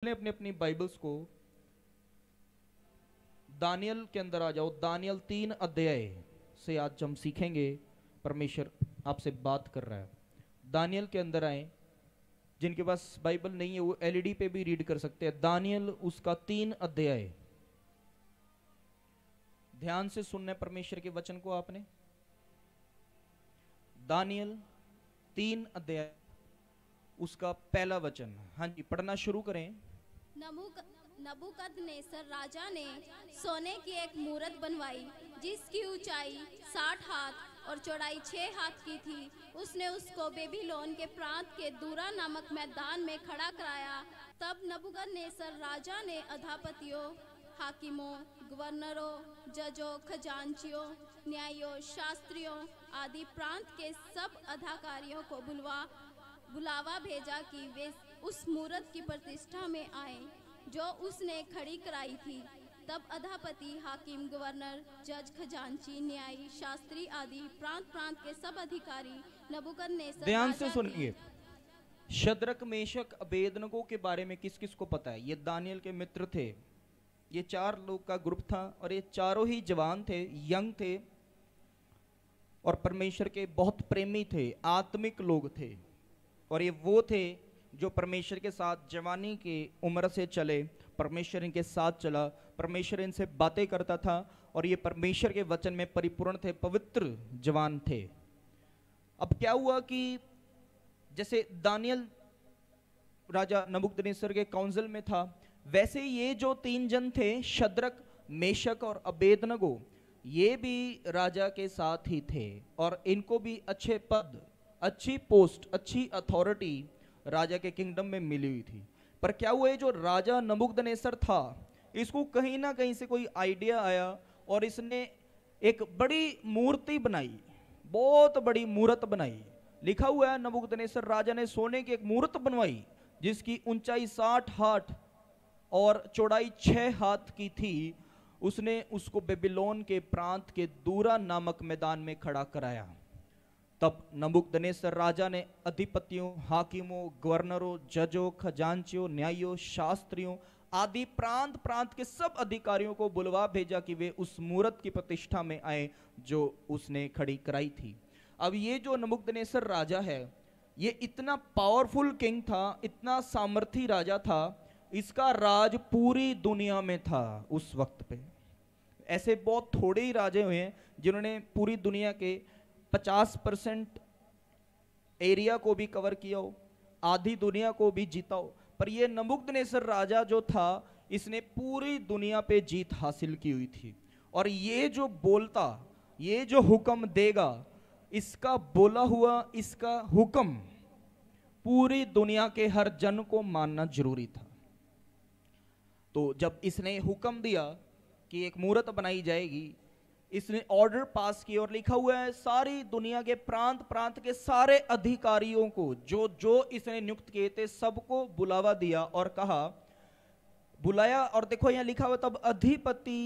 अपने अपने अपनी बाइबल्स को दानियल के अंदर आ जाओ दानियल तीन अध्याय से आज हम सीखेंगे परमेश्वर आपसे बात कर रहा है दानियल के अंदर आए जिनके पास बाइबल नहीं है वो एलईडी e पे भी रीड कर सकते हैं दानियल उसका तीन अध्याय ध्यान से सुनना परमेश्वर के वचन को आपने दानियल तीन अध्याय उसका पहला वचन हाँ जी पढ़ना शुरू करें नबुकदनेसर राजा ने सोने की एक मूर्त बनवाई जिसकी ऊंचाई साठ हाथ और चौड़ाई छः हाथ की थी उसने उसको बेबीलोन के प्रांत के दूरा नामक मैदान में खड़ा कराया तब नबुकदनेसर राजा ने अधापतियों हाकिमों गवर्नरों जजों खजांचियों न्यायियों शास्त्रियों आदि प्रांत के सब अधिकारियों को बुलवा बुलावा भेजा कि वे उस मूर्त की प्रतिष्ठा में आए जो उसने खड़ी कराई थी तब अधापति हाकिम गवर्नर जज खजांची न्यायी शास्त्री आदि प्रांत प्रांत के सब अधिकारी नबुकद ने ध्यान से सुनिए शद्रक मेशक अबेदनगो के बारे में किस किस को पता है ये दानियल के मित्र थे ये चार लोग का ग्रुप था और ये चारों ही जवान थे यंग थे और परमेश्वर के बहुत प्रेमी थे आत्मिक लोग थे और ये वो थे जो परमेश्वर के साथ जवानी की उम्र से चले परमेश्वर इनके साथ चला परमेश्वर इनसे बातें करता था और ये परमेश्वर के वचन में परिपूर्ण थे पवित्र जवान थे अब क्या हुआ कि जैसे दानियल राजा नबुकदनेसर के काउंसिल में था वैसे ये जो तीन जन थे शद्रक मेशक और अबेदनगो ये भी राजा के साथ ही थे और इनको भी अच्छे पद अच्छी पोस्ट अच्छी अथॉरिटी राजा के किंगडम में मिली हुई थी पर क्या हुआ ये जो राजा नमुकदनेसर था इसको कहीं ना कहीं से कोई आइडिया आया और इसने एक बड़ी मूर्ति बनाई बहुत बड़ी मूर्त बनाई लिखा हुआ है नबुकदनेसर राजा ने सोने की एक मूर्त बनवाई जिसकी ऊंचाई साठ हाथ और चौड़ाई छः हाथ की थी उसने उसको बेबीलोन के प्रांत के दूरा नामक मैदान में खड़ा कराया तब नबुकदनेसर राजा ने अधिपतियों हाकिमों गवर्नरों जजों खजांचियों न्यायियों शास्त्रियों आदि प्रांत प्रांत के सब अधिकारियों को बुलवा भेजा कि वे उस मूर्त की प्रतिष्ठा में आए जो उसने खड़ी कराई थी अब ये जो नमुकदनेसर राजा है ये इतना पावरफुल किंग था इतना सामर्थी राजा था इसका राज पूरी दुनिया में था उस वक्त पे ऐसे बहुत थोड़े ही राजे हुए हैं जिन्होंने पूरी दुनिया के 50 परसेंट एरिया को भी कवर किया हो आधी दुनिया को भी जीता हो पर यह नमुग्धनेसर राजा जो था इसने पूरी दुनिया पे जीत हासिल की हुई थी और ये जो बोलता ये जो हुक्म देगा इसका बोला हुआ इसका हुक्म पूरी दुनिया के हर जन को मानना जरूरी था तो जब इसने हुक्म दिया कि एक मूर्त बनाई जाएगी इसने ऑर्डर पास किया और लिखा हुआ है सारी दुनिया के प्रांत प्रांत के सारे अधिकारियों को जो जो इसने नियुक्त किए थे सबको बुलावा दिया और कहा बुलाया और देखो यहाँ लिखा हुआ तब अधिपति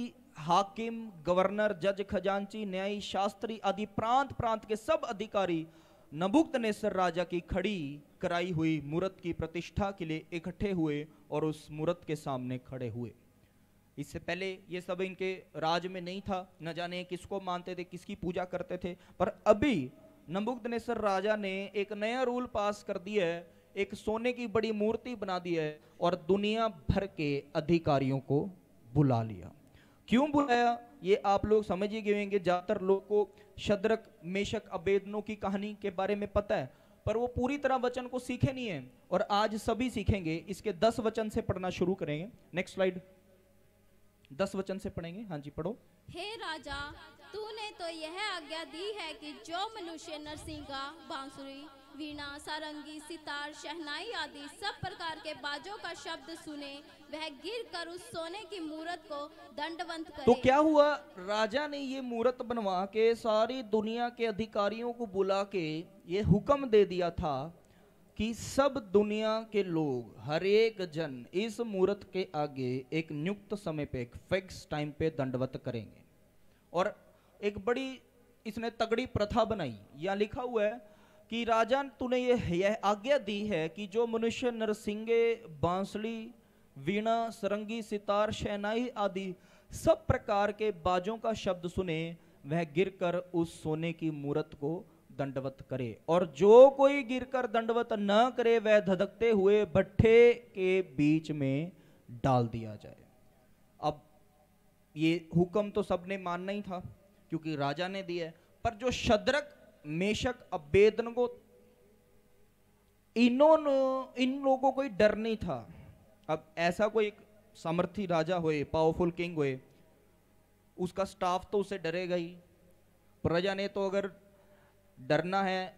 हाकिम गवर्नर जज खजांची न्यायी शास्त्री आदि प्रांत प्रांत के सब अधिकारी नबुक्त नेसर राजा की खड़ी कराई हुई मूर्त की प्रतिष्ठा के लिए इकट्ठे हुए और उस मूर्त के सामने खड़े हुए इससे पहले ये सब इनके राज में नहीं था न जाने किसको मानते थे किसकी पूजा करते थे पर अभी नबुकदनेसर राजा ने एक नया रूल पास कर दिया है एक सोने की बड़ी मूर्ति बना दी है और दुनिया भर के अधिकारियों को बुला लिया क्यों बुलाया ये आप लोग समझ ही गएंगे ज़्यादातर लोग को शदरक मेशक अबेदनों की कहानी के बारे में पता है पर वो पूरी तरह वचन को सीखे नहीं है और आज सभी सीखेंगे इसके दस वचन से पढ़ना शुरू करेंगे नेक्स्ट स्लाइड दस वचन से पढ़ेंगे हाँ जी पढ़ो हे राजा तूने तो यह आज्ञा दी है कि जो मनुष्य का बांसुरी वीणा सारंगी सितार शहनाई आदि सब प्रकार के बाजों का शब्द सुने वह गिर कर उस सोने की मूर्त को दंडवंत करे तो क्या हुआ राजा ने ये मूर्त बनवा के सारी दुनिया के अधिकारियों को बुला के ये हुक्म दे दिया था कि सब दुनिया के लोग हर एक जन इस मूर्त के आगे एक नियुक्त समय पे एक फिक्स टाइम पे दंडवत करेंगे और एक बड़ी इसने तगड़ी प्रथा बनाई या लिखा हुआ है कि राजा तूने ये यह आज्ञा दी है कि जो मनुष्य नरसिंगे बांसली वीणा सरंगी सितार शहनाई आदि सब प्रकार के बाजों का शब्द सुने वह गिरकर उस सोने की मूर्त को दंडवत करे और जो कोई गिरकर दंडवत न करे वह धधकते हुए भट्ठे के बीच में डाल दिया जाए अब ये हुक्म तो सबने मानना ही था क्योंकि राजा ने दिया है पर जो शद्रक मेशक अबेदन को इन्होंने इन लोगों को डर नहीं था अब ऐसा कोई समर्थी राजा हुए पावरफुल किंग हुए उसका स्टाफ तो उसे डरेगा ही प्रजा ने तो अगर डरना है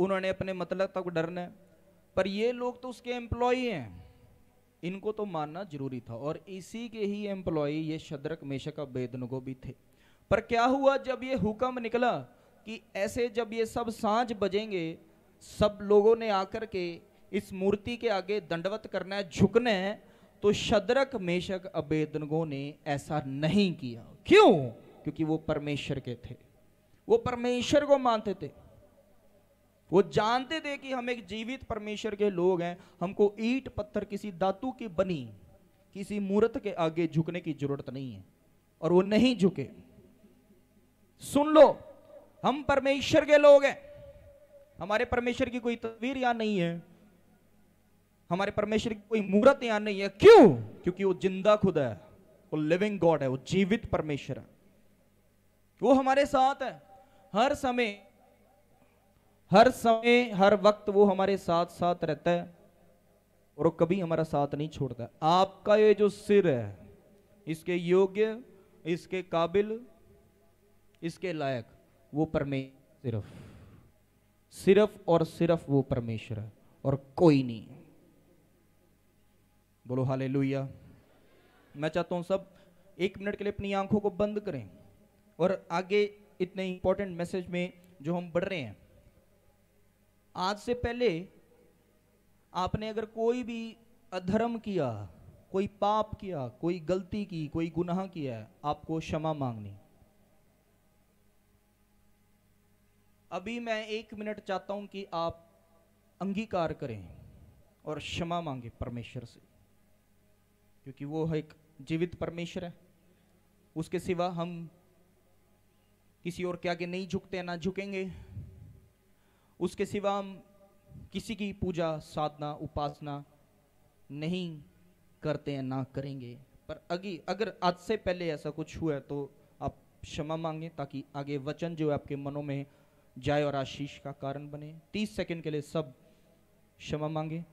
उन्होंने अपने मतलब तक डरना है पर ये लोग तो उसके एम्प्लॉय हैं इनको तो मानना जरूरी था और इसी के ही एम्प्लॉय ये शदरक मेशक बेदनगो भी थे पर क्या हुआ जब ये हुक्म निकला कि ऐसे जब ये सब सांझ बजेंगे सब लोगों ने आकर के इस मूर्ति के आगे दंडवत करना है झुकना है तो शदरक मेशक अबेदनगो ने ऐसा नहीं किया क्यों क्योंकि वो परमेश्वर के थे वो परमेश्वर को मानते थे वो जानते थे कि हम एक जीवित परमेश्वर के लोग हैं हमको ईट पत्थर किसी धातु की बनी किसी मूर्त के आगे झुकने की जरूरत नहीं है और वो नहीं झुके सुन लो हम परमेश्वर के लोग हैं हमारे परमेश्वर की कोई तस्वीर यहां नहीं है हमारे परमेश्वर की कोई मूर्त यहां नहीं है क्यों क्योंकि वो जिंदा खुदा है वो लिविंग गॉड है वो जीवित परमेश्वर है वो हमारे साथ है हर समय हर समय हर वक्त वो हमारे साथ साथ रहता है और वो कभी हमारा साथ नहीं छोड़ता आपका ये जो सिर है इसके योग्य इसके काबिल इसके लायक वो परमेश सिर्फ सिर्फ और सिर्फ वो परमेश्वर है और कोई नहीं बोलो हाले मैं चाहता हूं सब एक मिनट के लिए अपनी आंखों को बंद करें और आगे इतने इंपॉर्टेंट मैसेज में जो हम बढ़ रहे हैं आज से पहले आपने अगर कोई भी अधर्म किया कोई पाप किया कोई गलती की कोई गुनाह किया आपको क्षमा मांगनी अभी मैं एक मिनट चाहता हूं कि आप अंगीकार करें और क्षमा मांगे परमेश्वर से क्योंकि वो है एक जीवित परमेश्वर है उसके सिवा हम किसी और के आगे नहीं झुकते ना झुकेंगे उसके सिवा हम किसी की पूजा साधना उपासना नहीं करते हैं ना करेंगे पर अगी अगर आज से पहले ऐसा कुछ हुआ है तो आप क्षमा मांगें ताकि आगे वचन जो है आपके मनों में जाए और आशीष का कारण बने तीस सेकंड के लिए सब क्षमा मांगे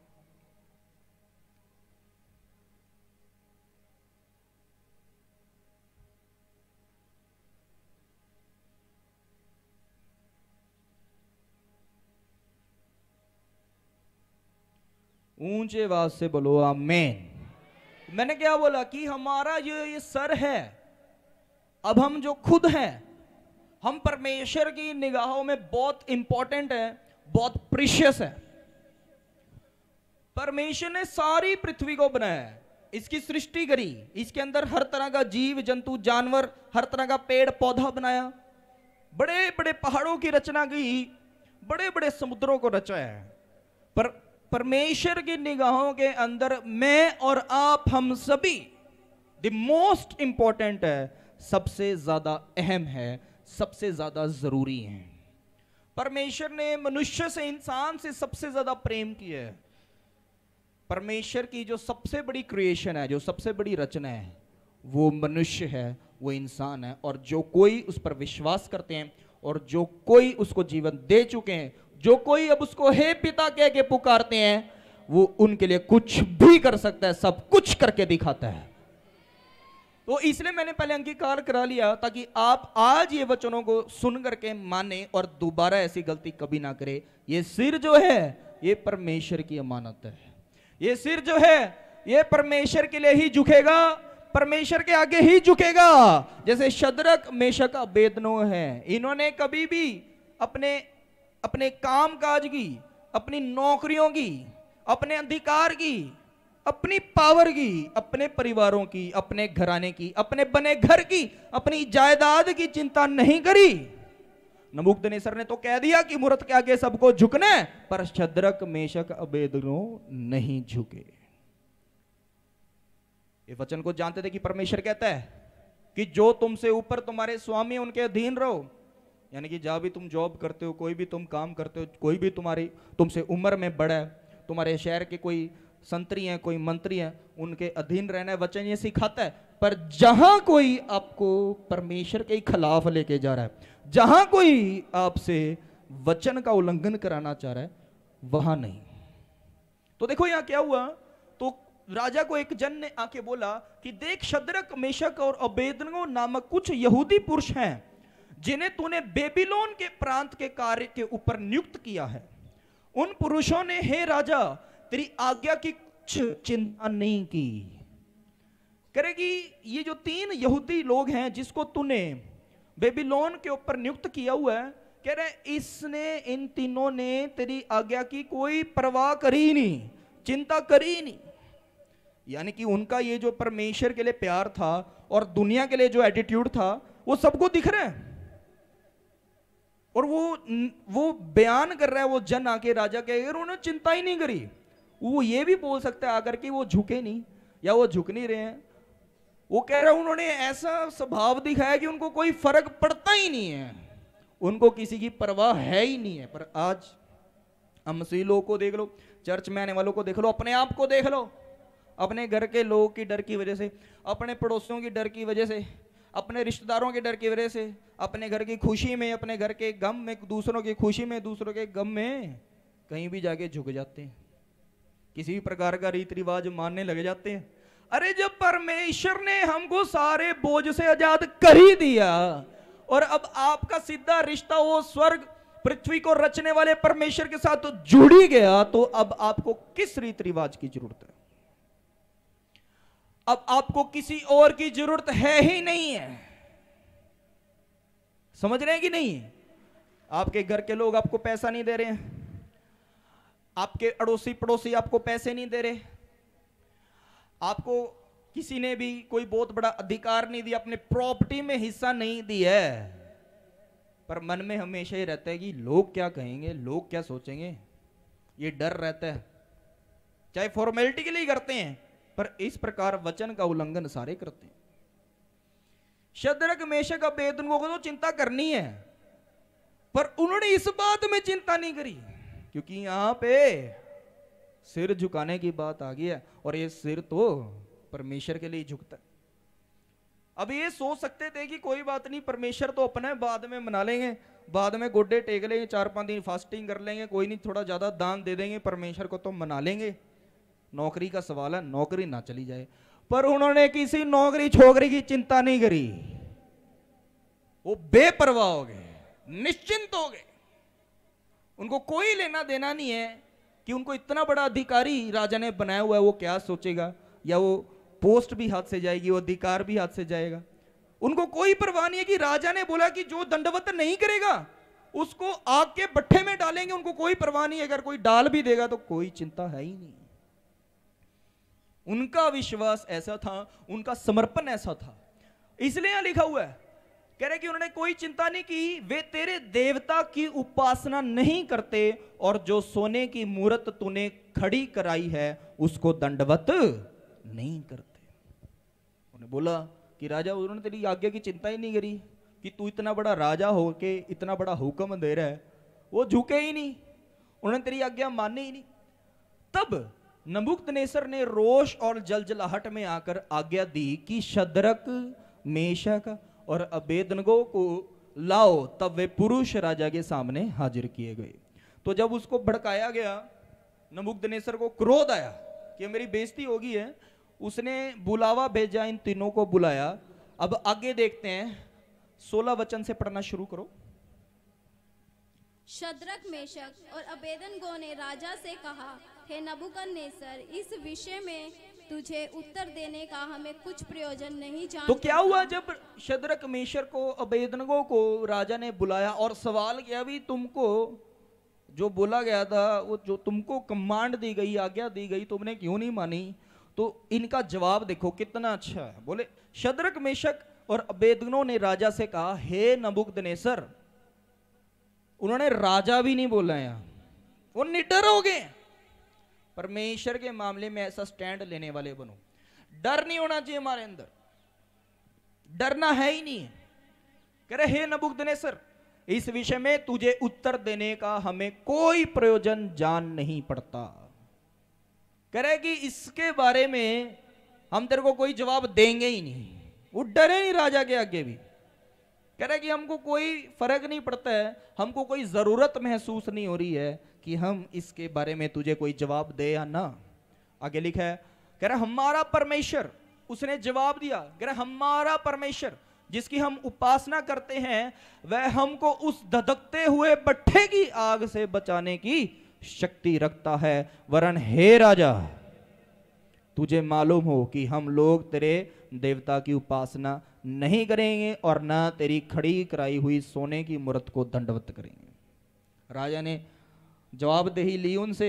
ऊंचे आवाज से बोलो आमेन मैंने क्या बोला कि हमारा जो ये सर है अब हम जो खुद हैं हम परमेश्वर की निगाहों में बहुत इंपॉर्टेंट है बहुत प्रिशियस है परमेश्वर ने सारी पृथ्वी को बनाया है इसकी सृष्टि करी इसके अंदर हर तरह का जीव जंतु जानवर हर तरह का पेड़ पौधा बनाया बड़े बड़े पहाड़ों की रचना की बड़े बड़े समुद्रों को रचाया है पर परमेश्वर की निगाहों के अंदर मैं और आप हम सभी द मोस्ट इंपॉर्टेंट है सबसे ज्यादा अहम है सबसे ज्यादा जरूरी है परमेश्वर ने मनुष्य से इंसान से सबसे ज्यादा प्रेम किया है परमेश्वर की जो सबसे बड़ी क्रिएशन है जो सबसे बड़ी रचना है वो मनुष्य है वो इंसान है और जो कोई उस पर विश्वास करते हैं और जो कोई उसको जीवन दे चुके हैं जो कोई अब उसको हे पिता कह के पुकारते हैं वो उनके लिए कुछ भी कर सकता है सब कुछ करके दिखाता है तो इसलिए मैंने पहले अंगीकार करा लिया ताकि आप आज ये वचनों को सुन करके माने और दोबारा ऐसी गलती कभी ना करे ये सिर जो है ये परमेश्वर की अमानत है ये सिर जो है ये परमेश्वर के लिए ही झुकेगा परमेश्वर के आगे ही झुकेगा जैसे शदरक मेशक अबेदनो है इन्होंने कभी भी अपने अपने काम काज की अपनी नौकरियों की अपने अधिकार की अपनी पावर की अपने परिवारों की अपने घराने की अपने बने घर की अपनी जायदाद की चिंता नहीं करी नबुकदनेसर ने तो कह दिया कि मूर्त के आगे सबको झुकने पर छद्रक मेशक अबेदनो नहीं झुके ये वचन को जानते थे कि परमेश्वर कहता है कि जो तुमसे ऊपर तुम्हारे स्वामी उनके अधीन रहो यानी कि जहाँ भी तुम जॉब करते हो कोई भी तुम काम करते हो कोई भी तुम्हारी तुमसे उम्र में बड़ा है तुम्हारे शहर के कोई संतरी हैं कोई मंत्री हैं उनके अधीन रहना है वचन ये सिखाता है पर जहाँ कोई आपको परमेश्वर के खिलाफ लेके जा रहा है जहाँ कोई आपसे वचन का उल्लंघन कराना चाह रहा है वहां नहीं तो देखो यहां क्या हुआ तो राजा को एक जन ने आके बोला कि देख शद्रक मेशक और अबेदनों नामक कुछ यहूदी पुरुष हैं जिन्हें तूने बेबीलोन के प्रांत के कार्य के ऊपर नियुक्त किया है उन पुरुषों ने हे राजा तेरी आज्ञा की कुछ चिंता नहीं की करेगी ये जो तीन यहूदी लोग हैं जिसको तूने बेबीलोन के ऊपर नियुक्त किया हुआ है कह रहे इसने इन तीनों ने तेरी आज्ञा की कोई परवाह करी नहीं चिंता करी नहीं यानी कि उनका ये जो परमेश्वर के लिए प्यार था और दुनिया के लिए जो एटीट्यूड था वो सबको दिख रहा है और वो वो बयान कर रहा है वो जन आके राजा के अगर उन्होंने चिंता ही नहीं करी वो ये भी बोल सकता है आकर के वो झुके नहीं या वो झुक नहीं रहे हैं वो कह रहा है उन्होंने ऐसा स्वभाव दिखाया कि उनको कोई फर्क पड़ता ही नहीं है उनको किसी की परवाह है ही नहीं है पर आज हम मसीह लोगों को देख लो चर्च में आने वालों को देख लो अपने आप को देख लो अपने घर के लोगों की डर की वजह से अपने पड़ोसियों की डर की वजह से अपने रिश्तेदारों के डर की वजह से अपने घर की खुशी में अपने घर के गम में दूसरों की खुशी में दूसरों के गम में कहीं भी जाके झुक जाते हैं किसी भी प्रकार का रीति रिवाज मानने लग जाते हैं अरे जब परमेश्वर ने हमको सारे बोझ से आजाद कर ही दिया और अब आपका सीधा रिश्ता वो स्वर्ग पृथ्वी को रचने वाले परमेश्वर के साथ तो जुड़ी गया तो अब आपको किस रीति रिवाज की जरूरत है अब आपको किसी और की जरूरत है ही नहीं है समझ रहे हैं कि नहीं आपके घर के लोग आपको पैसा नहीं दे रहे हैं आपके अड़ोसी पड़ोसी आपको पैसे नहीं दे रहे आपको किसी ने भी कोई बहुत बड़ा अधिकार नहीं दिया अपने प्रॉपर्टी में हिस्सा नहीं दिया है पर मन में हमेशा ही रहता है कि लोग क्या कहेंगे लोग क्या सोचेंगे ये डर रहता है चाहे फॉर्मेलिटी के लिए करते हैं पर इस प्रकार वचन का उल्लंघन सारे करते हैं शदरक मेशक अबेद को तो चिंता करनी है पर उन्होंने इस बात में चिंता नहीं करी क्योंकि यहां पे सिर झुकाने की बात आ गई है और ये सिर तो परमेश्वर के लिए झुकता है अब ये सोच सकते थे कि कोई बात नहीं परमेश्वर तो अपना बाद में मना लेंगे बाद में गोडे टेक लेंगे चार पांच दिन फास्टिंग कर लेंगे कोई नहीं थोड़ा ज्यादा दान दे देंगे परमेश्वर को तो मना लेंगे नौकरी का सवाल है नौकरी ना चली जाए पर उन्होंने किसी नौकरी छोकरी की चिंता नहीं करी वो बेपरवाह हो गए निश्चिंत हो गए उनको कोई लेना देना नहीं है कि उनको इतना बड़ा अधिकारी राजा ने बनाया हुआ है वो क्या सोचेगा या वो पोस्ट भी हाथ से जाएगी वो अधिकार भी हाथ से जाएगा उनको कोई परवाह नहीं है कि राजा ने बोला कि जो दंडवत नहीं करेगा उसको आग के बट्ठे में डालेंगे उनको कोई परवाह नहीं है अगर कोई डाल भी देगा तो कोई चिंता है ही नहीं उनका विश्वास ऐसा था उनका समर्पण ऐसा था इसलिए यहां लिखा हुआ है कह रहे कि उन्होंने कोई चिंता नहीं की वे तेरे देवता की उपासना नहीं करते और जो सोने की मूर्त तूने खड़ी कराई है उसको दंडवत नहीं करते उन्होंने बोला कि राजा उन्होंने तेरी आज्ञा की चिंता ही नहीं करी कि तू इतना बड़ा राजा हो के इतना बड़ा हुक्म दे रहा है वो झुके ही नहीं उन्होंने तेरी आज्ञा मानी ही नहीं तब नबुकनेसर ने रोष और जलजलाहट में आकर आज्ञा दी कि शदरक मेशक और अबेदनगो को लाओ तब वे पुरुष राजा के सामने हाजिर किए गए तो जब उसको भड़काया गया नबुकदनेसर को क्रोध आया कि मेरी बेइज्जती होगी है उसने बुलावा भेजा इन तीनों को बुलाया अब आगे देखते हैं सोलह वचन से पढ़ना शुरू करो शद्रक मेशक और अबेदनगो ने राजा से कहा हे नबुकदनेस्सर इस विषय में तुझे उत्तर देने का हमें कुछ प्रयोजन नहीं जान तो क्या हुआ जब शदरक मेशर को अबेदनगो को राजा ने बुलाया और सवाल किया भी तुमको जो बोला गया था वो जो तुमको कमांड दी गई आज्ञा दी गई तुमने क्यों नहीं मानी तो इनका जवाब देखो कितना अच्छा है बोले शदरक मेशक और अबेदनों ने राजा से कहा हे नबुक उन्होंने राजा भी नहीं बोला यहां वो निडर हो गए परमेश्वर के मामले में ऐसा स्टैंड लेने वाले बनो डर नहीं होना चाहिए हमारे अंदर डरना है ही नहीं कह रहे हे नबुकदने सर इस विषय में तुझे उत्तर देने का हमें कोई प्रयोजन जान नहीं पड़ता कह रहे कि इसके बारे में हम तेरे को कोई जवाब देंगे ही नहीं वो डरे नहीं राजा के आगे भी कह रहे कि हमको कोई फर्क नहीं पड़ता है हमको कोई जरूरत महसूस नहीं हो रही है कि हम इसके बारे में तुझे कोई जवाब दे या ना आगे लिखा है कह रहा हमारा परमेश्वर उसने जवाब दिया कह रहा हमारा परमेश्वर जिसकी हम उपासना करते हैं वह हमको उस धधकते हुए बट्ठे की आग से बचाने की शक्ति रखता है वरन हे राजा तुझे मालूम हो कि हम लोग तेरे देवता की उपासना नहीं करेंगे और ना तेरी खड़ी कराई हुई सोने की मूर्त को दंडवत करेंगे राजा ने जवाबदेही ली उनसे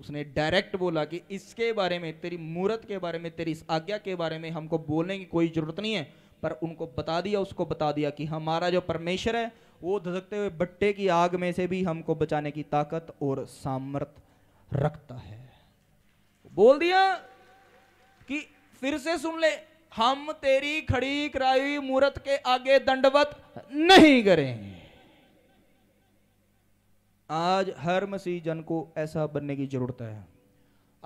उसने डायरेक्ट बोला कि इसके बारे में तेरी मूर्त के बारे में तेरी इस आज्ञा के बारे में हमको बोलने की कोई ज़रूरत नहीं है पर उनको बता दिया उसको बता दिया कि हमारा जो परमेश्वर है वो धसकते हुए बट्टे की आग में से भी हमको बचाने की ताकत और सामर्थ रखता है बोल दिया कि फिर से सुन ले हम तेरी खड़ी कराई मूर्त के आगे दंडवत नहीं करेंगे आज हर मसीह जन को ऐसा बनने की ज़रूरत है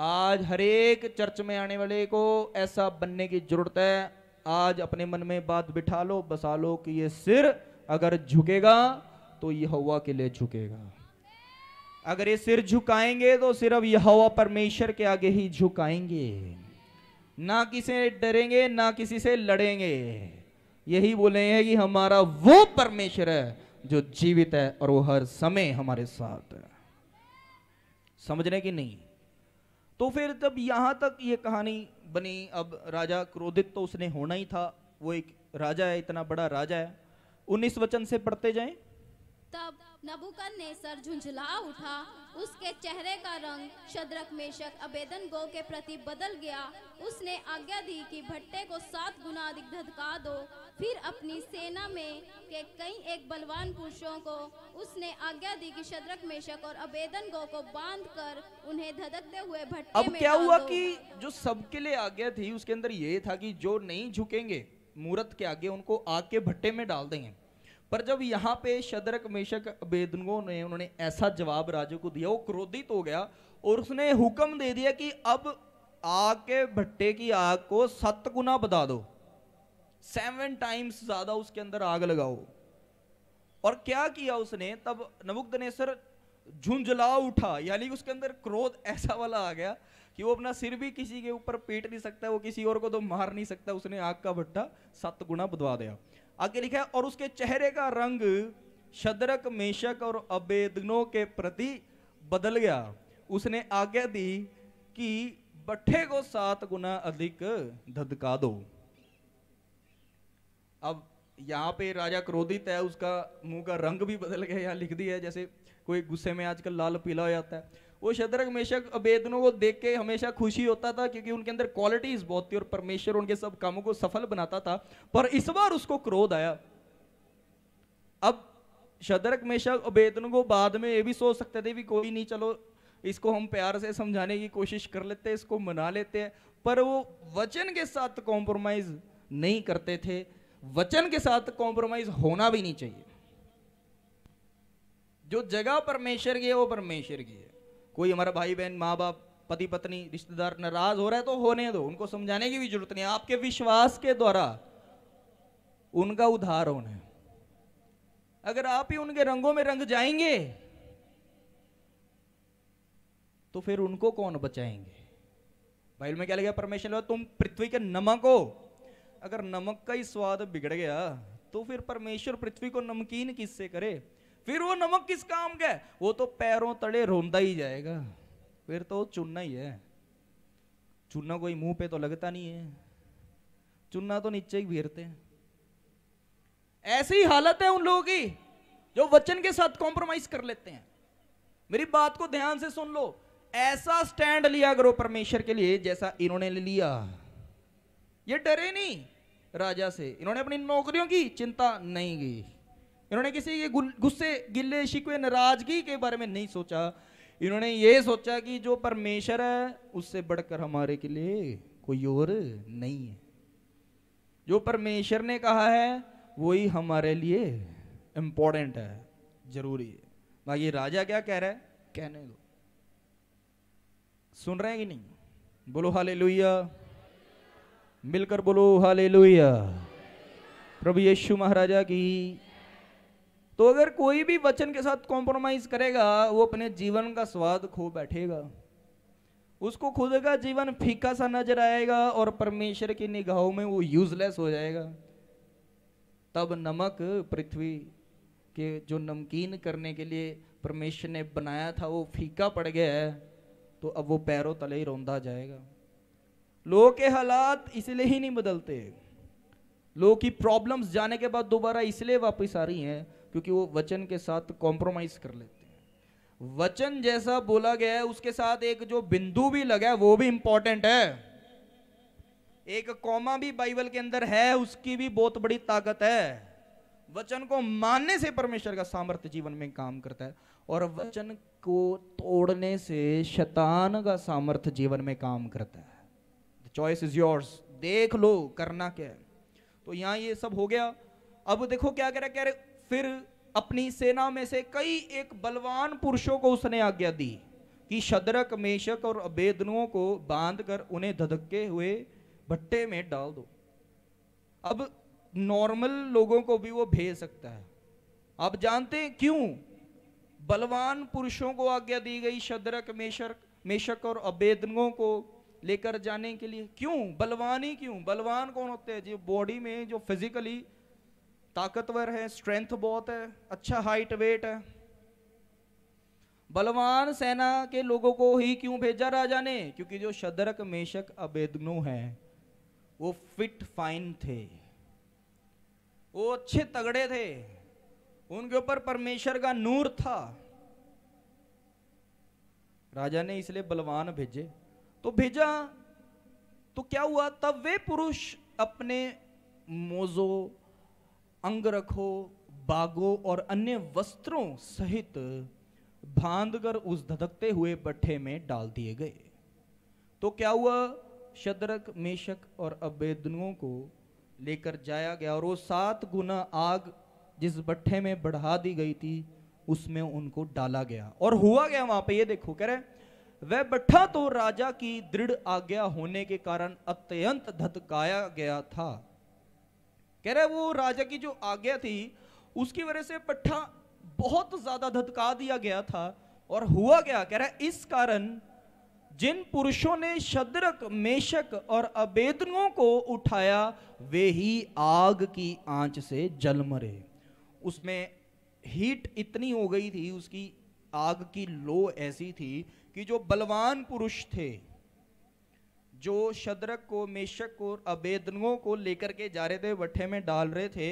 आज हर एक चर्च में आने वाले को ऐसा बनने की ज़रूरत है आज अपने मन में बात बिठा लो बसा लो कि ये सिर अगर झुकेगा तो हवा के लिए झुकेगा अगर ये सिर झुकाएंगे तो सिर्फ हवा परमेश्वर के आगे ही झुकाएंगे ना किसी डरेंगे ना किसी से लड़ेंगे यही बोले हैं कि हमारा वो परमेश्वर है जो जीवित है और वो हर समय हमारे साथ है समझ रहे कि नहीं तो फिर जब यहाँ तक ये कहानी बनी अब राजा क्रोधित तो उसने होना ही था वो एक राजा है इतना बड़ा राजा है उन्नीस वचन से पढ़ते जाएं तब नबुकन ने सर झुंझला उठा उसके चेहरे का रंग शद्रक मेशक अबेदन गो के प्रति बदल गया उसने आज्ञा दी कि भट्टे को सात गुना अधिक धधका दो फिर अपनी सेना में के कई एक बलवान पुरुषों को उसने आज्ञा दी कि शद्रक मेशक और अबेदन गो को बांध कर उन्हें धधकते हुए भट्टे अब में क्या हुआ कि जो सबके लिए आज्ञा थी उसके अंदर ये था कि जो नहीं झुकेंगे मूर्त के आगे उनको आग के भट्टे में डाल देंगे पर जब यहाँ पे शदरक मेशक बेदनगो ने उन्होंने ऐसा जवाब राजू को दिया वो क्रोधित हो गया और उसने हुक्म दे दिया कि अब आग के भट्टे की आग को सत गुना बता दो सेवन टाइम्स ज्यादा उसके अंदर आग लगाओ और क्या किया उसने तब नबुकदनेसर झुंझला उठा यानी उसके अंदर क्रोध ऐसा वाला आ गया कि वो अपना सिर भी किसी के ऊपर पीट नहीं सकता वो किसी और को तो मार नहीं सकता उसने आग का भट्टा सत गुना बदवा दिया आगे लिखा है और उसके चेहरे का रंग शदरक मेशक और अबेदनो के प्रति बदल गया उसने आज्ञा दी कि बठे को सात गुना अधिक धदका दो अब यहाँ पे राजा क्रोधित है उसका मुंह का रंग भी बदल गया यहाँ लिख दिया है जैसे कोई गुस्से में आजकल लाल पीला हो जाता है वो शतरक मेशक अबेदनों को देख के हमेशा खुशी होता था क्योंकि उनके अंदर क्वालिटीज बहुत थी और परमेश्वर उनके सब कामों को सफल बनाता था पर इस बार उसको क्रोध आया अब शदरक मेशक अबेदन को बाद में ये भी सोच सकते थे भी कोई नहीं चलो इसको हम प्यार से समझाने की कोशिश कर लेते हैं इसको मना लेते हैं पर वो वचन के साथ कॉम्प्रोमाइज नहीं करते थे वचन के साथ कॉम्प्रोमाइज होना भी नहीं चाहिए जो जगह परमेश्वर की है वो परमेश्वर की है कोई हमारा भाई बहन माँ बाप पति पत्नी रिश्तेदार नाराज हो रहा है तो होने दो उनको समझाने की भी जरूरत नहीं आपके विश्वास के द्वारा उनका उद्धार होना है अगर आप ही उनके रंगों में रंग जाएंगे तो फिर उनको कौन बचाएंगे बाइल में क्या लगे परमेश्वर तुम पृथ्वी के नमक हो अगर नमक का ही स्वाद बिगड़ गया तो फिर परमेश्वर पृथ्वी को नमकीन किससे करे फिर वो नमक किस काम का वो तो पैरों तड़े रोंदा ही जाएगा फिर तो चुनना ही है चुनना कोई मुंह पे तो लगता नहीं है चुनना तो नीचे ही घेरते हैं ऐसी हालत है उन लोगों की जो वचन के साथ कॉम्प्रोमाइज कर लेते हैं मेरी बात को ध्यान से सुन लो ऐसा स्टैंड लिया करो परमेश्वर के लिए जैसा इन्होंने लिया ये डरे नहीं राजा से इन्होंने अपनी नौकरियों की चिंता नहीं की इन्होंने किसी के गुस्से गिले शिकवे नाराजगी के बारे में नहीं सोचा इन्होंने ये सोचा कि जो परमेश्वर है उससे बढ़कर हमारे के लिए कोई और नहीं है जो परमेश्वर ने कहा है वही हमारे लिए इम्पोर्टेंट है जरूरी है बाकी राजा क्या कह रहा है कहने दो सुन रहे हैं कि नहीं बोलो हाले मिलकर बोलो हाले प्रभु यीशु महाराजा की तो अगर कोई भी वचन के साथ कॉम्प्रोमाइज करेगा वो अपने जीवन का स्वाद खो बैठेगा उसको खुद का जीवन फीका सा नजर आएगा और परमेश्वर की निगाहों में वो यूजलेस हो जाएगा तब नमक पृथ्वी के जो नमकीन करने के लिए परमेश्वर ने बनाया था वो फीका पड़ गया है तो अब वो पैरों तले ही रौंदा जाएगा लोगों के हालात इसलिए ही नहीं बदलते लोगों की प्रॉब्लम्स जाने के बाद दोबारा इसलिए वापस आ रही हैं क्योंकि वो वचन के साथ कॉम्प्रोमाइज कर लेते हैं वचन जैसा बोला गया है उसके साथ एक जो बिंदु भी लगा है वो भी इंपॉर्टेंट है एक कॉमा भी बाइबल के अंदर है उसकी भी बहुत बड़ी ताकत है वचन को मानने से परमेश्वर का सामर्थ्य जीवन में काम करता है और वचन को तोड़ने से शतान का सामर्थ्य जीवन में काम करता है चॉइस इज योर्स देख लो करना क्या है तो यहां ये सब हो गया अब देखो क्या कह रहा है कह रहे फिर अपनी सेना में से कई एक बलवान पुरुषों को उसने आज्ञा दी कि शदरक मेशक और अबेदनुओं को बांध कर उन्हें धधके हुए भट्टे में डाल दो अब नॉर्मल लोगों को भी वो भेज सकता है आप जानते हैं क्यों बलवान पुरुषों को आज्ञा दी गई शदरक मेशक मेशक और अबेदनों को लेकर जाने के लिए क्यों बलवान ही क्यों बलवान कौन होते हैं जो बॉडी में जो फिजिकली ताकतवर है स्ट्रेंथ बहुत है अच्छा हाइट वेट है बलवान सेना के लोगों को ही क्यों भेजा राजा ने क्योंकि जो शदरक मेशक अबेदनो हैं वो फिट फाइन थे वो अच्छे तगड़े थे उनके ऊपर परमेश्वर का नूर था राजा ने इसलिए बलवान भेजे तो भेजा तो क्या हुआ तब वे पुरुष अपने मोजो अंगरखों बागों और अन्य वस्त्रों सहित कर उस धधकते हुए बट्ठे में डाल दिए गए तो क्या हुआ शदरक मेशक और अबेदनों को लेकर जाया गया और वो सात गुना आग जिस भट्ठे में बढ़ा दी गई थी उसमें उनको डाला गया और हुआ गया वहां पे ये देखो कह रहे वह भट्ठा तो राजा की दृढ़ आज्ञा होने के कारण अत्यंत धतकाया गया था कह रहे वो राजा की जो आज्ञा थी उसकी वजह से पट्ठा बहुत ज्यादा धतका दिया गया था और हुआ क्या कह रहा है इस कारण जिन पुरुषों ने शद्रक मेशक और अबेदनों को उठाया वे ही आग की आंच से जल मरे उसमें हीट इतनी हो गई थी उसकी आग की लो ऐसी थी कि जो बलवान पुरुष थे जो शदरक को मेशक को अबेदनों को लेकर के जा रहे थे वट्ठे में डाल रहे थे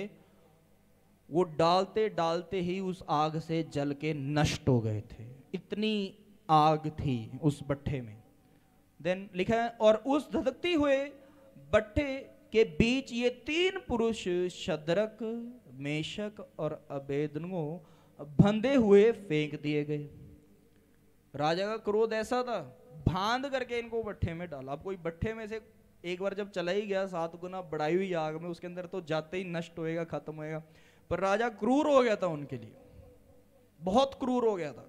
वो डालते डालते ही उस आग से जल के नष्ट हो गए थे इतनी आग थी उस बट्ठे में देन लिखा है और उस धधकती हुए बट्ठे के बीच ये तीन पुरुष शदरक मेशक और अबेदनों बंधे हुए फेंक दिए गए राजा का क्रोध ऐसा था बांध करके इनको भट्ठे में डाला अब कोई भट्ठे में से एक बार जब चला ही गया सात गुना बढ़ाई हुई आग में उसके अंदर तो जाते ही नष्ट होएगा खत्म होएगा पर राजा क्रूर हो गया था उनके लिए बहुत क्रूर हो गया था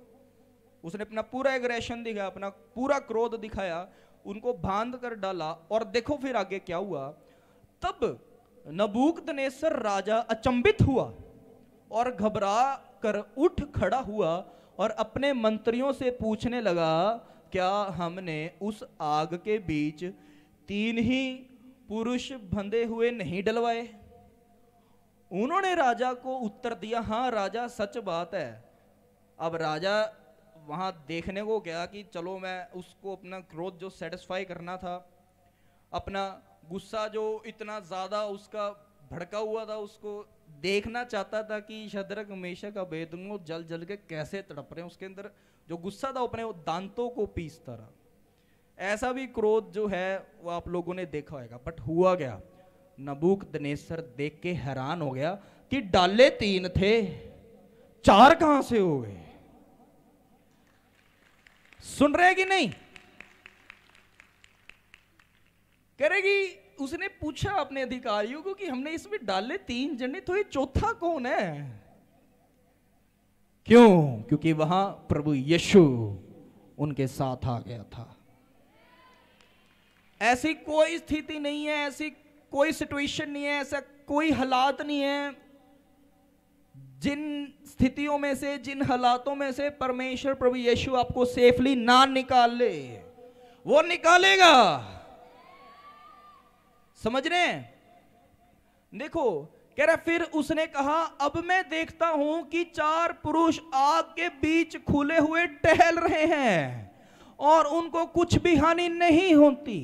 उसने अपना पूरा एग्रेशन दिखाया अपना पूरा क्रोध दिखाया उनको बांध कर डाला और देखो फिर आगे क्या हुआ तब नबूकदनेसर राजा अचंबित हुआ और घबरा कर उठ खड़ा हुआ और अपने मंत्रियों से पूछने लगा क्या हमने उस आग के बीच तीन ही पुरुष बंधे हुए नहीं डलवाए उन्होंने राजा को उत्तर दिया हाँ राजा सच बात है अब राजा वहाँ देखने को गया कि चलो मैं उसको अपना क्रोध जो सेटिस्फाई करना था अपना गुस्सा जो इतना ज़्यादा उसका भड़का हुआ था उसको देखना चाहता था कि शदरक का अबेदंगो जल जल के कैसे तड़प रहे हैं उसके अंदर जो गुस्सा था अपने दांतों को पीसता रहा ऐसा भी क्रोध जो है वो आप लोगों ने देखा होगा बट हुआ गया नबूक दनेसर देख के हैरान हो गया कि डाले तीन थे चार कहां से हो गए सुन रहे कि नहीं करेगी उसने पूछा अपने अधिकारियों को कि हमने इसमें डाले तीन जने तो ये चौथा कौन है क्यों क्योंकि वहां प्रभु यीशु उनके साथ आ गया था ऐसी कोई स्थिति नहीं है ऐसी कोई सिचुएशन नहीं है ऐसा कोई हालात नहीं है जिन स्थितियों में से जिन हालातों में से परमेश्वर प्रभु यीशु आपको सेफली ना निकाल ले वो निकालेगा समझ रहे हैं देखो कह रहा फिर उसने कहा अब मैं देखता हूं कि चार पुरुष आग के बीच खुले हुए टहल रहे हैं और उनको कुछ भी हानि नहीं होती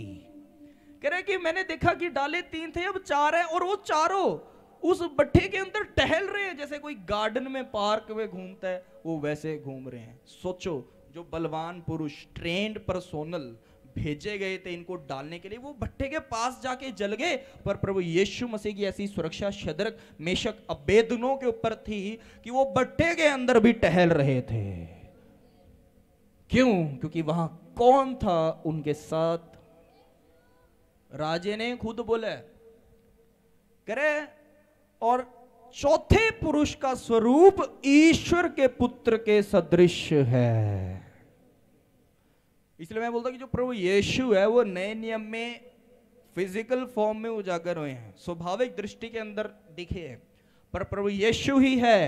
कह रहे कि मैंने देखा कि डाले तीन थे अब चार है और वो चारों उस बट्ठे के अंदर टहल रहे हैं जैसे कोई गार्डन में पार्क में घूमता है वो वैसे घूम रहे हैं सोचो जो बलवान पुरुष ट्रेंड पर्सोनल भेजे गए थे इनको डालने के लिए वो भट्टे के पास जाके जल गए पर प्रभु यीशु मसीह की ऐसी सुरक्षा शदरक मेशक अबेदनों के ऊपर थी कि वो भट्टे के अंदर भी टहल रहे थे क्यों क्योंकि वहां कौन था उनके साथ राजे ने खुद बोले करे और चौथे पुरुष का स्वरूप ईश्वर के पुत्र के सदृश है इसलिए मैं बोलता कि जो प्रभु यीशु है वो नए नियम में फिजिकल फॉर्म में उजागर हुए हैं स्वाभाविक दृष्टि के अंदर दिखे हैं पर प्रभु यीशु ही है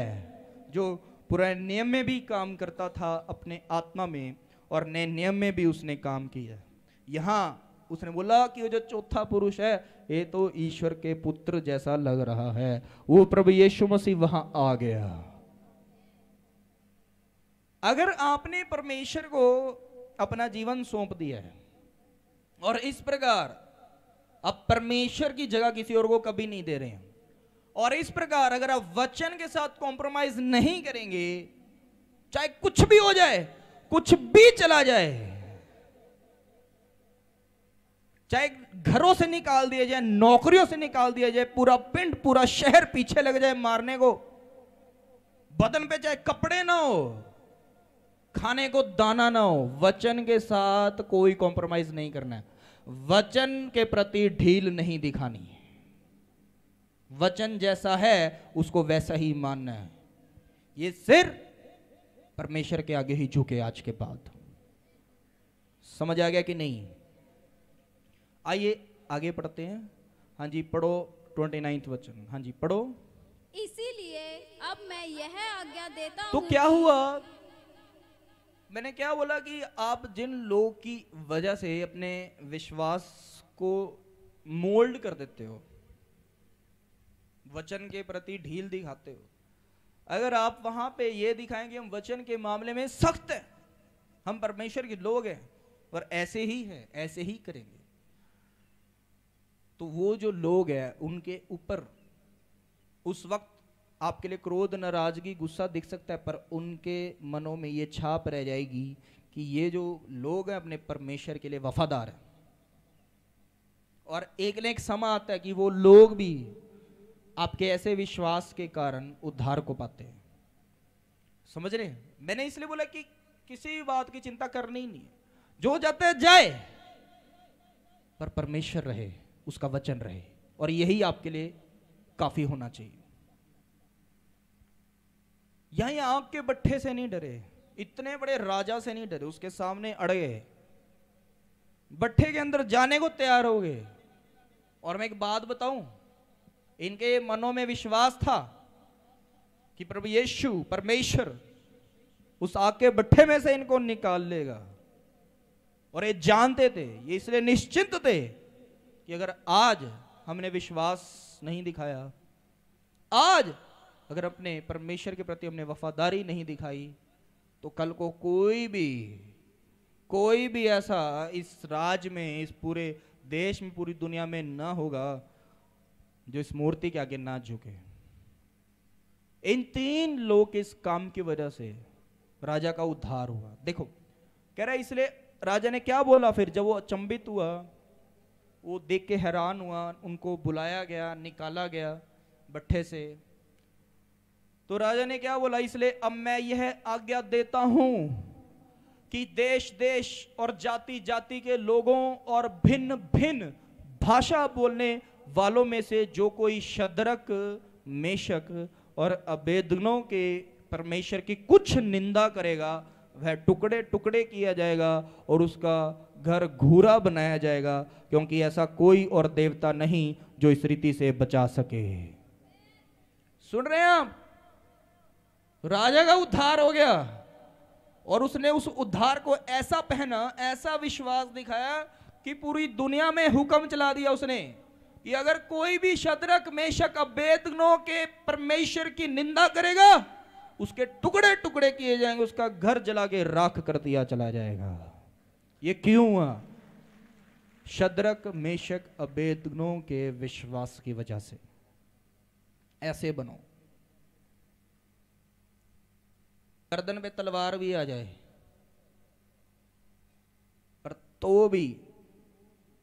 जो पुराने नियम में भी काम करता था अपने आत्मा में और नए नियम में भी उसने काम किया यहाँ उसने बोला कि वो जो चौथा पुरुष है ये तो ईश्वर के पुत्र जैसा लग रहा है वो प्रभु यीशु मसीह वहां आ गया अगर आपने परमेश्वर को अपना जीवन सौंप दिया है और इस प्रकार अब परमेश्वर की जगह किसी और को कभी नहीं दे रहे हैं और इस प्रकार अगर आप वचन के साथ कॉम्प्रोमाइज नहीं करेंगे चाहे कुछ भी हो जाए कुछ भी चला जाए चाहे घरों से निकाल दिया जाए नौकरियों से निकाल दिया जाए पूरा पिंड पूरा शहर पीछे लग जाए मारने को बदन पे चाहे कपड़े ना हो खाने को दाना ना हो वचन के साथ कोई कॉम्प्रोमाइज नहीं करना है वचन के प्रति ढील नहीं दिखानी है वचन जैसा है उसको वैसा ही मानना है ये सिर परमेश्वर के आगे ही झुके आज के बाद समझ आ गया कि नहीं आइए आगे पढ़ते हैं हाँ जी पढ़ो ट्वेंटी नाइन्थ वचन हाँ जी पढ़ो इसीलिए अब मैं यह आज्ञा देता तो हूँ तो क्या हुआ मैंने क्या बोला कि आप जिन लोगों की वजह से अपने विश्वास को मोल्ड कर देते हो वचन के प्रति ढील दिखाते हो अगर आप वहां पे ये दिखाएंगे हम वचन के मामले में सख्त हैं हम परमेश्वर के लोग हैं और ऐसे ही है ऐसे ही करेंगे तो वो जो लोग हैं उनके ऊपर उस वक्त आपके लिए क्रोध नाराजगी गुस्सा दिख सकता है पर उनके मनों में ये छाप रह जाएगी कि ये जो लोग हैं अपने परमेश्वर के लिए वफादार हैं और एक न एक समा आता है कि वो लोग भी आपके ऐसे विश्वास के कारण उद्धार को पाते हैं समझ रहे हैं मैंने इसलिए बोला कि किसी भी बात की चिंता करनी ही नहीं जो जाते है जाए पर परमेश्वर रहे उसका वचन रहे और यही आपके लिए काफी होना चाहिए यही आंख के बट्ठे से नहीं डरे इतने बड़े राजा से नहीं डरे उसके सामने अड़े बट्ठे के अंदर जाने को तैयार हो गए और मैं एक बात बताऊं इनके मनों में विश्वास था कि प्रभु यीशु परमेश्वर उस आग के बट्ठे में से इनको निकाल लेगा और ये जानते थे ये इसलिए निश्चिंत थे कि अगर आज हमने विश्वास नहीं दिखाया आज अगर अपने परमेश्वर के प्रति हमने वफादारी नहीं दिखाई तो कल को कोई भी कोई भी ऐसा इस राज्य में इस पूरे देश में पूरी दुनिया में ना होगा जो इस मूर्ति के आगे ना झुके इन तीन लोग इस काम की वजह से राजा का उद्धार हुआ देखो कह रहा है इसलिए राजा ने क्या बोला फिर जब वो अचंबित हुआ वो देख के हैरान हुआ उनको बुलाया गया निकाला गया बट्ठे से तो राजा ने क्या बोला इसलिए अब मैं यह आज्ञा देता हूं कि देश देश और जाति जाति के लोगों और भिन्न भिन्न भाषा बोलने वालों में से जो कोई शदरक मेशक और अबेदनों के परमेश्वर की कुछ निंदा करेगा वह टुकड़े टुकड़े किया जाएगा और उसका घर घूरा बनाया जाएगा क्योंकि ऐसा कोई और देवता नहीं जो इस रीति से बचा सके सुन रहे हैं आप राजा का उद्धार हो गया और उसने उस उद्धार को ऐसा पहना ऐसा विश्वास दिखाया कि पूरी दुनिया में हुक्म चला दिया उसने कि अगर कोई भी शतरक मेशक अभेदनों के परमेश्वर की निंदा करेगा उसके टुकड़े टुकड़े किए जाएंगे उसका घर जला के राख कर दिया चला जाएगा ये क्यों हुआ शद्रक मेशक अभेदनों के विश्वास की वजह से ऐसे बनो गर्दन पे तलवार भी आ जाए पर तो भी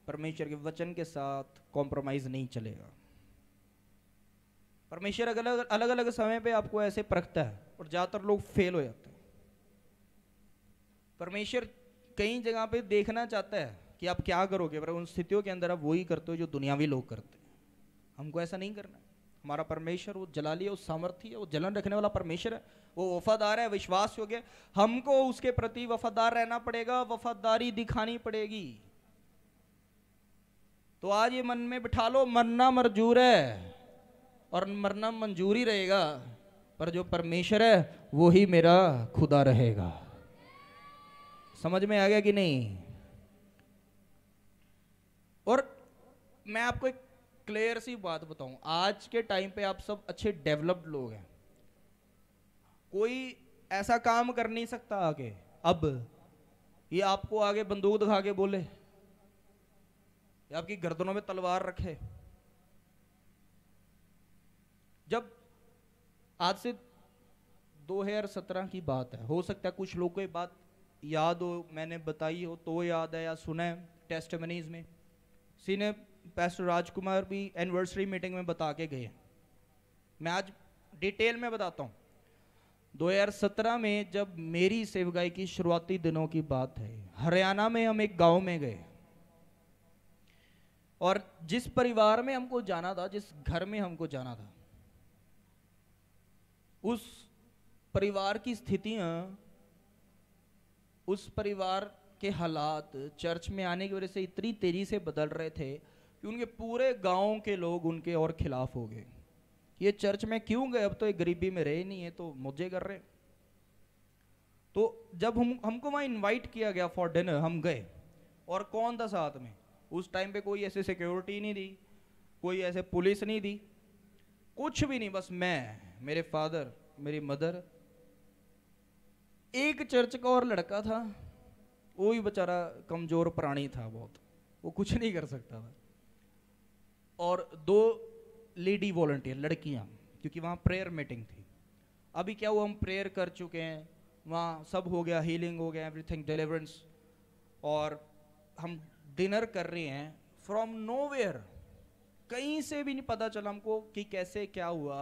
परमेश्वर के वचन के साथ कॉम्प्रोमाइज नहीं चलेगा परमेश्वर अलग अलग अलग समय पे आपको ऐसे परखता है और ज़्यादातर लोग फेल हो जाते हैं परमेश्वर कई जगह पे देखना चाहता है कि आप क्या करोगे पर उन स्थितियों के अंदर आप वही करते हो जो दुनियावी लोग करते हैं हमको ऐसा नहीं करना हमारा परमेश्वर वो जलाली है वो सामर्थ्य है वो जलन रखने वाला परमेश्वर है वो वफादार है विश्वास योग्य हमको उसके प्रति वफादार रहना पड़ेगा वफादारी दिखानी पड़ेगी तो आज ये मन में बिठा लो मरना मरजूर है और मरना मंजूर ही रहेगा पर जो परमेश्वर है वो ही मेरा खुदा रहेगा समझ में आ गया कि नहीं और मैं आपको एक क्लियर सी बात बताऊं आज के टाइम पे आप सब अच्छे डेवलप्ड लोग हैं कोई ऐसा काम कर नहीं सकता आगे अब ये आपको आगे बंदूक दिखा के बोले ये आपकी गर्दनों में तलवार रखे जब आज से दो हजार सत्रह की बात है हो सकता है कुछ लोग को ये बात याद हो मैंने बताई हो तो याद है या सुना है टेस्ट मनीज में सीने पैस्टर राजकुमार भी एनिवर्सरी मीटिंग में बता के गए मैं आज डिटेल में बताता हूँ 2017 में जब मेरी सेवगाई की शुरुआती दिनों की बात है हरियाणा में हम एक गांव में गए और जिस परिवार में हमको जाना था जिस घर में हमको जाना था उस परिवार की स्थितियां उस परिवार के हालात चर्च में आने की वजह से इतनी तेजी से बदल रहे थे कि उनके पूरे गांव के लोग उनके और खिलाफ हो गए ये चर्च में क्यों गए अब तो ये गरीबी में रहे नहीं है तो मुझे कर रहे तो जब हम हमको वहाँ इनवाइट किया गया फॉर डिनर हम गए और कौन था साथ में उस टाइम पे कोई ऐसे सिक्योरिटी नहीं दी कोई ऐसे पुलिस नहीं दी कुछ भी नहीं बस मैं मेरे फादर मेरी मदर एक चर्च का और लड़का था वो भी बेचारा कमज़ोर प्राणी था बहुत वो कुछ नहीं कर सकता था और दो लेडी वॉल्टियर लड़कियाँ क्योंकि वहाँ प्रेयर मीटिंग थी अभी क्या हुआ हम प्रेयर कर चुके हैं वहाँ सब हो गया हीलिंग हो गया एवरीथिंग डिलीवरेंस और हम डिनर कर रहे हैं फ्रॉम नोवेयर कहीं से भी नहीं पता चला हमको कि कैसे क्या हुआ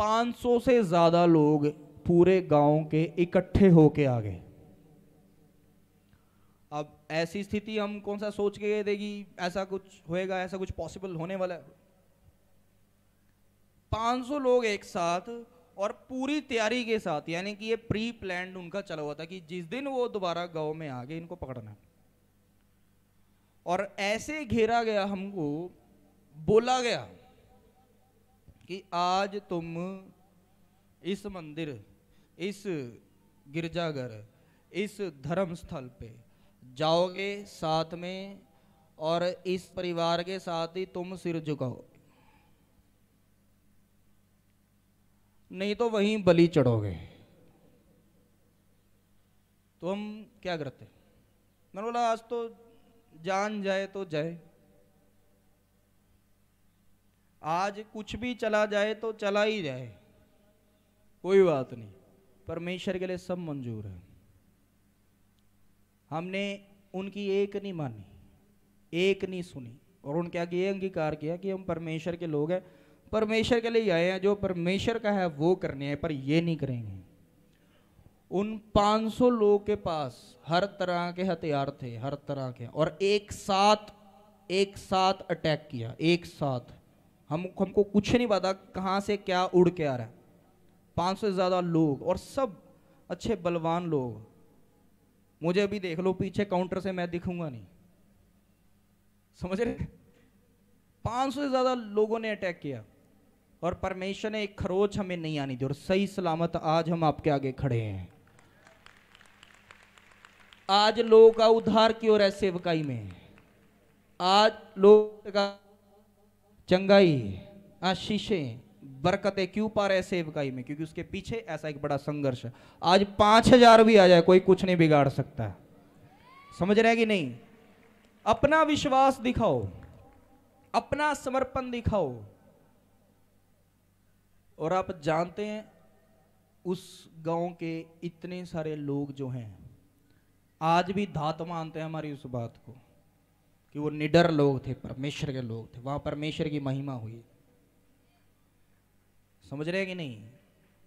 500 से ज़्यादा लोग पूरे गांव के इकट्ठे होके आ गए ऐसी स्थिति हम कौन सा सोच के देगी ऐसा कुछ होएगा ऐसा कुछ पॉसिबल होने वाला है 500 लोग एक साथ और पूरी तैयारी के साथ यानी कि ये प्री प्लान उनका चला हुआ था कि जिस दिन वो दोबारा गांव में आ गए इनको पकड़ना और ऐसे घेरा गया हमको बोला गया कि आज तुम इस मंदिर इस गिरजाघर इस धर्म स्थल पे जाओगे साथ में और इस परिवार के साथ ही तुम सिर झुकाओगे नहीं तो वहीं बलि चढ़ोगे तो हम क्या करते मैंने बोला आज तो जान जाए तो जाए आज कुछ भी चला जाए तो चला ही जाए कोई बात नहीं परमेश्वर के लिए सब मंजूर है हमने उनकी एक नहीं मानी एक नहीं सुनी और उनके आगे ये अंगीकार किया कि हम परमेश्वर के लोग हैं परमेश्वर के लिए आए हैं जो परमेश्वर का है वो करने हैं पर ये नहीं करेंगे उन 500 लोगों के पास हर तरह के हथियार थे हर तरह के और एक साथ एक साथ अटैक किया एक साथ हम हमको कुछ नहीं पता कहाँ से क्या उड़ के आ रहा है पाँच से ज़्यादा लोग और सब अच्छे बलवान लोग मुझे अभी देख लो पीछे काउंटर से मैं दिखूंगा नहीं समझ रहे सौ से ज़्यादा लोगों ने अटैक किया और परमेश्वर ने एक खरोच हमें नहीं आनी दी और सही सलामत आज हम आपके आगे खड़े हैं आज लोगों का उद्धार की ओर है सेवकाई में आज लोग का चंगाई आशीषें बरकतें क्यों पा रहे सेवकाई में क्योंकि उसके पीछे ऐसा एक बड़ा संघर्ष है आज पांच हजार भी आ जाए कोई कुछ नहीं बिगाड़ सकता है समझ रहे कि नहीं अपना विश्वास दिखाओ अपना समर्पण दिखाओ और आप जानते हैं उस गांव के इतने सारे लोग जो हैं आज भी धात मानते हैं हमारी उस बात को कि वो निडर लोग थे परमेश्वर के लोग थे वहां परमेश्वर की महिमा हुई समझ रहे कि नहीं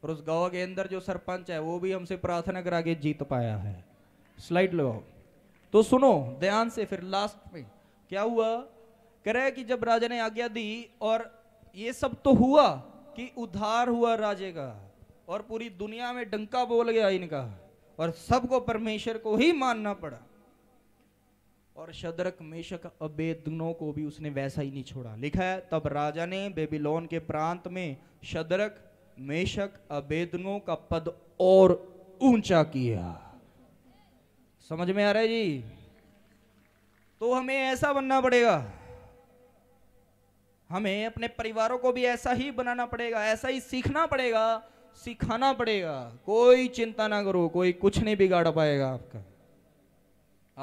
और उस गांव के अंदर जो सरपंच है वो भी हमसे प्रार्थना करा के जीत पाया है स्लाइड लगाओ तो सुनो ध्यान से फिर लास्ट में क्या हुआ करे कि जब राजा ने आज्ञा दी और ये सब तो हुआ कि उधार हुआ राजे का और पूरी दुनिया में डंका बोल गया इनका और सबको परमेश्वर को ही मानना पड़ा और शदरक मेशक अबेदनों को भी उसने वैसा ही नहीं छोड़ा लिखा है तब राजा ने बेबीलोन के प्रांत में शदरक मेशक अबेदनों का पद और ऊंचा किया समझ में आ रहा है जी तो हमें ऐसा बनना पड़ेगा हमें अपने परिवारों को भी ऐसा ही बनाना पड़ेगा ऐसा ही सीखना पड़ेगा सिखाना पड़ेगा कोई चिंता ना करो कोई कुछ नहीं बिगाड़ पाएगा आपका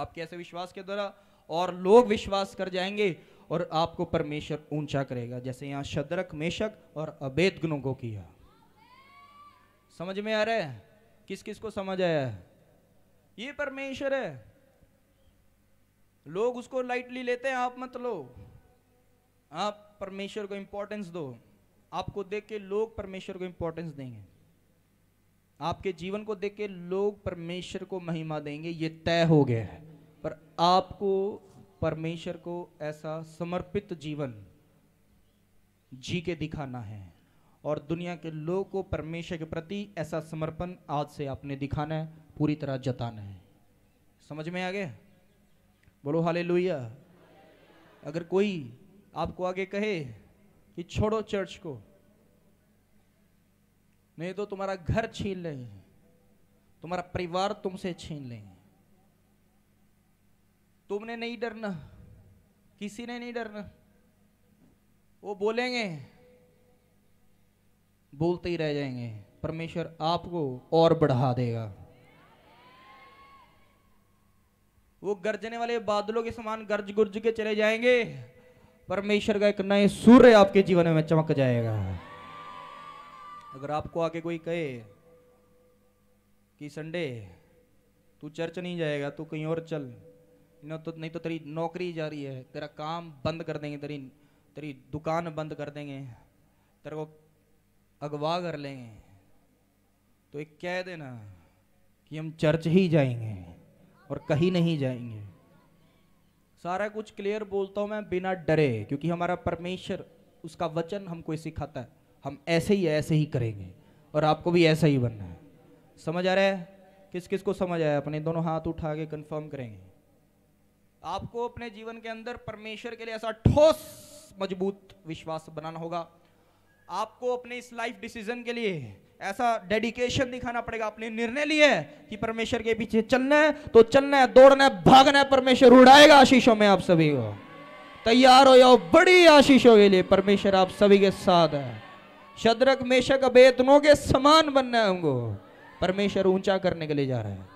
आपके ऐसे विश्वास के द्वारा और लोग विश्वास कर जाएंगे और आपको परमेश्वर ऊंचा करेगा जैसे यहां शदरक मेशक और अबेद गुनों को किया समझ में आ रहा है किस किस को समझ आया है ये परमेश्वर है लोग उसको लाइटली लेते हैं आप मत लो आप परमेश्वर को इंपॉर्टेंस दो आपको देख के लोग परमेश्वर को इंपॉर्टेंस देंगे आपके जीवन को देख के लोग परमेश्वर को महिमा देंगे ये तय हो गया है पर आपको परमेश्वर को ऐसा समर्पित जीवन जी के दिखाना है और दुनिया के लोग को परमेश्वर के प्रति ऐसा समर्पण आज से आपने दिखाना है पूरी तरह जताना है समझ में आ गया बोलो हाले अगर कोई आपको आगे कहे कि छोड़ो चर्च को नहीं तो तुम्हारा घर छीन लेंगे तुम्हारा परिवार तुमसे छीन लेंगे तुमने नहीं डरना किसी ने नहीं डरना वो बोलेंगे बोलते ही रह जाएंगे परमेश्वर आपको और बढ़ा देगा वो गर्जने वाले बादलों के समान गर्ज गुर्ज के चले जाएंगे परमेश्वर का एक नए सूर्य आपके जीवन में चमक जाएगा अगर आपको आके कोई कहे कि संडे तू चर्च नहीं जाएगा तू कहीं और चल नहीं तो नहीं तो तेरी नौकरी जा रही है तेरा काम बंद कर देंगे तेरी तेरी दुकान बंद कर देंगे तेरे को अगवा कर लेंगे तो एक कह देना कि हम चर्च ही जाएंगे और कहीं नहीं जाएंगे सारा कुछ क्लियर बोलता हूँ मैं बिना डरे क्योंकि हमारा परमेश्वर उसका वचन हमको सिखाता है हम ऐसे ही ऐसे ही करेंगे और आपको भी ऐसा ही बनना है समझ आ रहा है किस किस को समझ आया अपने दोनों हाथ उठा के कंफर्म करेंगे आपको अपने जीवन के अंदर परमेश्वर के लिए ऐसा ठोस मजबूत विश्वास बनाना होगा आपको अपने इस लाइफ डिसीजन के लिए ऐसा डेडिकेशन दिखाना पड़ेगा अपने निर्णय लिए कि परमेश्वर के पीछे चलना है तो चलना है दौड़ना है भागना है परमेश्वर उड़ाएगा आशीषों में आप सभी को तैयार हो जाओ बड़ी आशीषों के लिए परमेश्वर आप सभी के साथ है शदरक मेशक अबेतनों के समान बनना है हमको परमेश्वर ऊंचा करने के लिए जा रहे हैं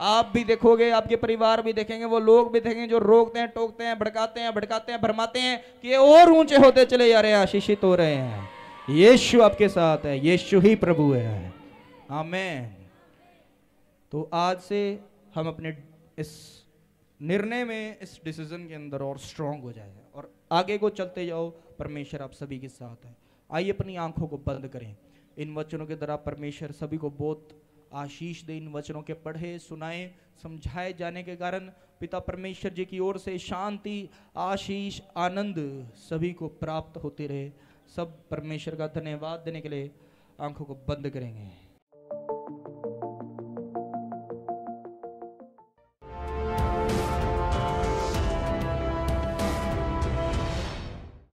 आप भी देखोगे आपके परिवार भी देखेंगे वो लोग भी देखेंगे जो रोकते हैं टोकते हैं भड़काते हैं भड़काते हैं भरमाते हैं कि और ऊंचे होते चले जा रहे हैं आशीषित हो रहे हैं यीशु आपके साथ है यीशु ही प्रभु है हमें तो आज से हम अपने इस निर्णय में इस डिसीजन के अंदर और स्ट्रांग हो जाए और आगे को चलते जाओ परमेश्वर आप सभी के साथ है आइए अपनी आंखों को बंद करें इन वचनों के द्वारा परमेश्वर सभी को बहुत आशीष दे इन वचनों के पढ़े सुनाए समझाए जाने के कारण पिता परमेश्वर जी की ओर से शांति आशीष आनंद सभी को प्राप्त होते रहे सब परमेश्वर का धन्यवाद देने के लिए आंखों को बंद करेंगे